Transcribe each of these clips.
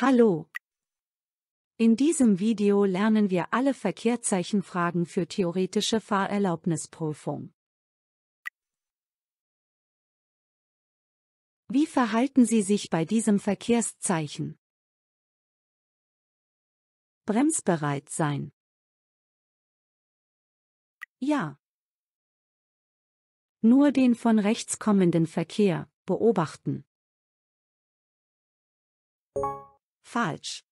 Hallo! In diesem Video lernen wir alle Verkehrszeichenfragen für theoretische Fahrerlaubnisprüfung. Wie verhalten Sie sich bei diesem Verkehrszeichen? Bremsbereit sein. Ja. Nur den von rechts kommenden Verkehr beobachten. Falsch.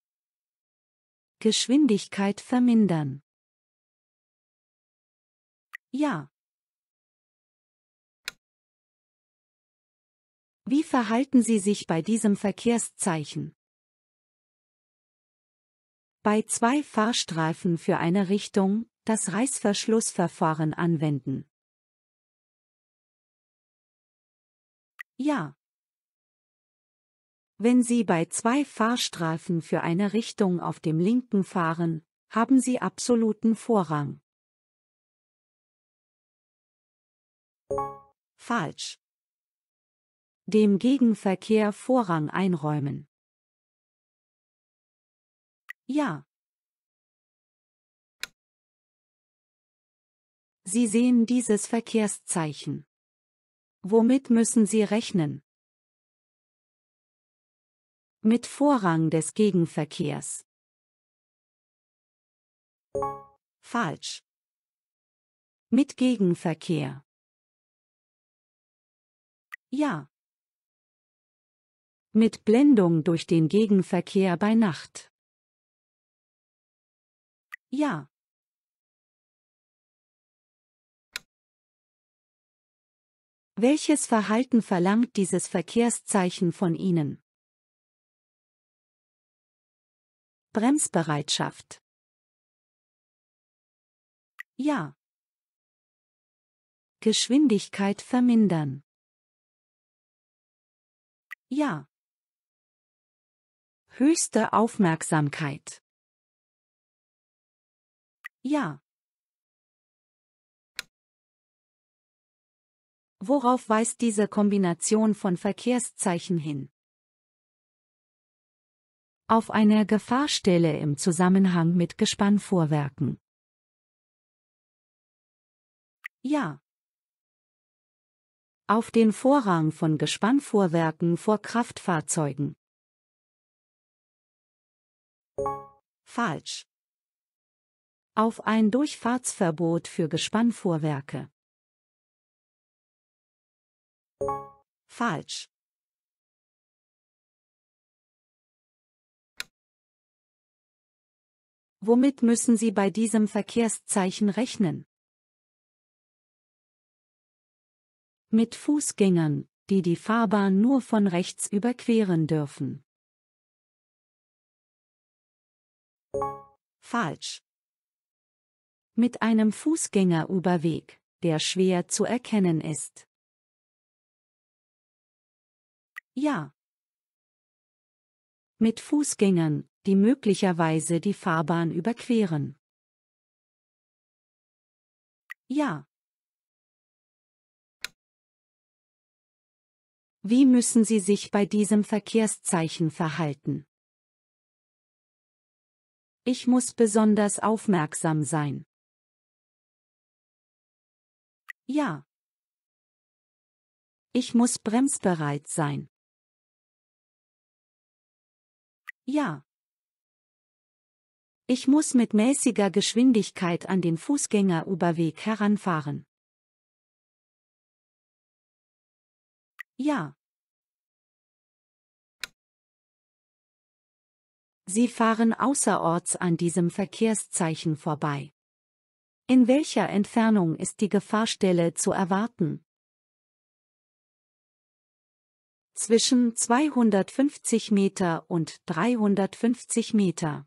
Geschwindigkeit vermindern. Ja. Wie verhalten Sie sich bei diesem Verkehrszeichen? Bei zwei Fahrstreifen für eine Richtung das Reißverschlussverfahren anwenden. Ja. Wenn Sie bei zwei Fahrstreifen für eine Richtung auf dem linken fahren, haben Sie absoluten Vorrang. Falsch. Dem Gegenverkehr Vorrang einräumen. Ja. Sie sehen dieses Verkehrszeichen. Womit müssen Sie rechnen? Mit Vorrang des Gegenverkehrs. Falsch. Mit Gegenverkehr. Ja. Mit Blendung durch den Gegenverkehr bei Nacht. Ja. Welches Verhalten verlangt dieses Verkehrszeichen von Ihnen? Bremsbereitschaft. Ja. Geschwindigkeit vermindern. Ja. Höchste Aufmerksamkeit. Ja. Worauf weist diese Kombination von Verkehrszeichen hin? auf einer Gefahrstelle im Zusammenhang mit Gespannvorwerken. Ja. Auf den Vorrang von Gespannvorwerken vor Kraftfahrzeugen. Falsch. Auf ein Durchfahrtsverbot für Gespannvorwerke. Falsch. Womit müssen Sie bei diesem Verkehrszeichen rechnen? Mit Fußgängern, die die Fahrbahn nur von rechts überqueren dürfen. Falsch. Mit einem Fußgängerüberweg, der schwer zu erkennen ist. Ja. Mit Fußgängern, die möglicherweise die Fahrbahn überqueren. Ja. Wie müssen Sie sich bei diesem Verkehrszeichen verhalten? Ich muss besonders aufmerksam sein. Ja. Ich muss bremsbereit sein. Ja. Ich muss mit mäßiger Geschwindigkeit an den Fußgängerüberweg heranfahren. Ja. Sie fahren außerorts an diesem Verkehrszeichen vorbei. In welcher Entfernung ist die Gefahrstelle zu erwarten? Zwischen 250 Meter und 350 Meter.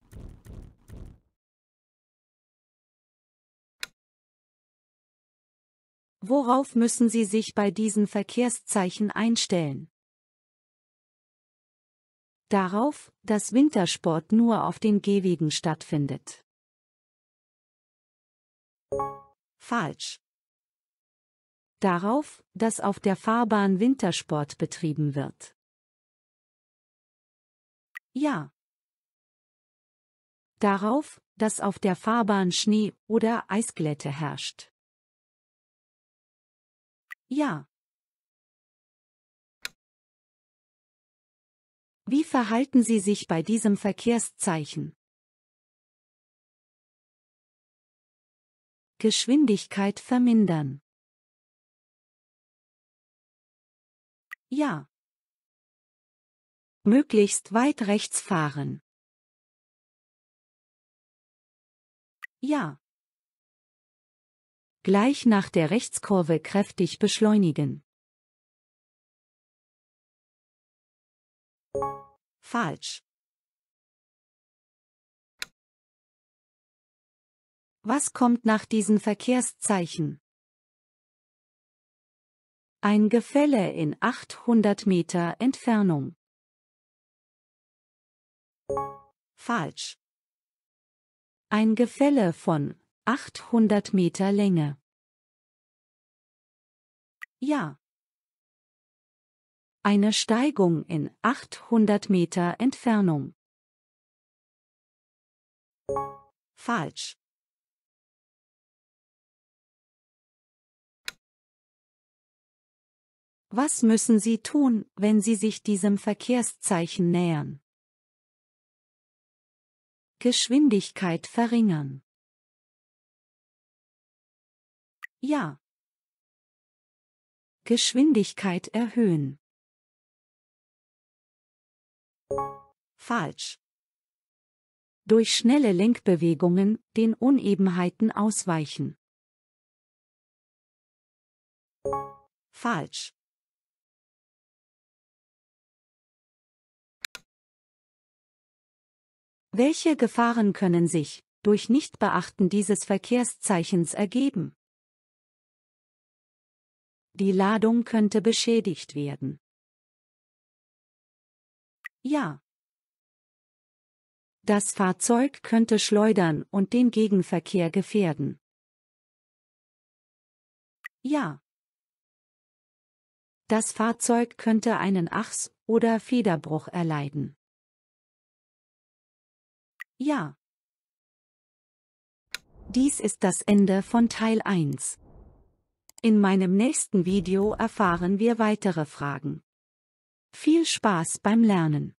Worauf müssen Sie sich bei diesen Verkehrszeichen einstellen? Darauf, dass Wintersport nur auf den Gehwegen stattfindet. Falsch. Darauf, dass auf der Fahrbahn Wintersport betrieben wird. Ja. Darauf, dass auf der Fahrbahn Schnee oder Eisglätte herrscht. Ja. Wie verhalten Sie sich bei diesem Verkehrszeichen? Geschwindigkeit vermindern. Ja. Möglichst weit rechts fahren. Ja. Gleich nach der Rechtskurve kräftig beschleunigen. Falsch. Was kommt nach diesen Verkehrszeichen? Ein Gefälle in 800 Meter Entfernung. Falsch. Ein Gefälle von 800 Meter Länge. Ja. Eine Steigung in 800 Meter Entfernung. Falsch. Was müssen Sie tun, wenn Sie sich diesem Verkehrszeichen nähern? Geschwindigkeit verringern. Ja. Geschwindigkeit erhöhen. Falsch. Durch schnelle Lenkbewegungen den Unebenheiten ausweichen. Falsch. Welche Gefahren können sich durch Nichtbeachten dieses Verkehrszeichens ergeben? Die Ladung könnte beschädigt werden. Ja. Das Fahrzeug könnte schleudern und den Gegenverkehr gefährden. Ja. Das Fahrzeug könnte einen Achs- oder Federbruch erleiden. Ja. Dies ist das Ende von Teil 1. In meinem nächsten Video erfahren wir weitere Fragen. Viel Spaß beim Lernen!